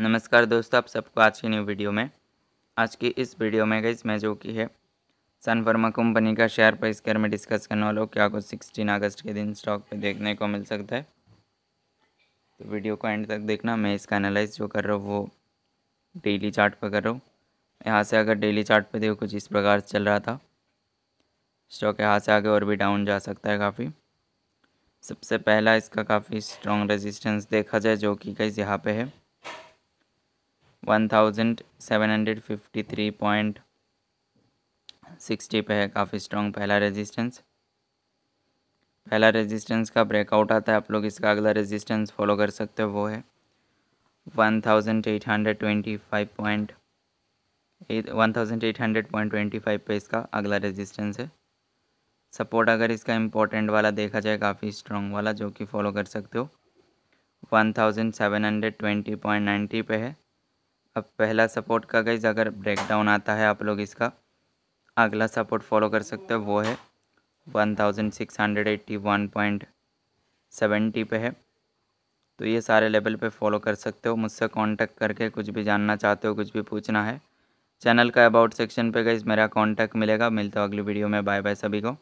नमस्कार दोस्तों आप सबको आज की न्यू वीडियो में आज की इस वीडियो में गई मैं जो की है सन फर्मा कंपनी का शेयर प्राइस केयर में डिस्कस करने वाला क्या कुछ सिक्सटीन अगस्त के दिन स्टॉक पे देखने को मिल सकता है तो वीडियो को एंड तक देखना मैं इसका एनालाइज जो कर रहा हूँ वो डेली चार्ट कर रहा हूँ यहाँ से अगर डेली चार्ट देखो कुछ इस प्रकार से चल रहा था स्टॉक यहाँ से आगे और भी डाउन जा सकता है काफ़ी सबसे पहला इसका काफ़ी स्ट्रॉन्ग रेजिस्टेंस देखा जाए जो कि कई यहाँ पे है one seven hundred fifty three point sixty पे है काफ़ी स्ट्रॉन्ग पहला रेजिस्टेंस पहला रेजिस्टेंस का ब्रेकआउट आता है आप लोग इसका अगला रेजिस्टेंस फॉलो कर सकते हो वो है one eight hundred twenty five point one eight hundred point twenty five पे इसका अगला रेजिस्टेंस है सपोर्ट अगर इसका इम्पोर्टेंट वाला देखा जाए काफ़ी स्ट्रॉन्ग वाला जो कि फॉलो कर सकते हो one thousand seven hundred twenty point ninety पे है अब पहला सपोर्ट का गई अगर ब्रेकडाउन आता है आप लोग इसका अगला सपोर्ट फॉलो कर सकते हो वो है one thousand six hundred eighty one point seventy पे है तो ये सारे लेवल पे फॉलो कर सकते हो मुझसे कांटेक्ट करके कुछ भी जानना चाहते हो कुछ भी पूछना है चैनल का अबाउट सेक्शन पे गई मेरा कांटेक्ट मिलेगा मिलता हूँ अगली वीडियो में बाय बाय सभी को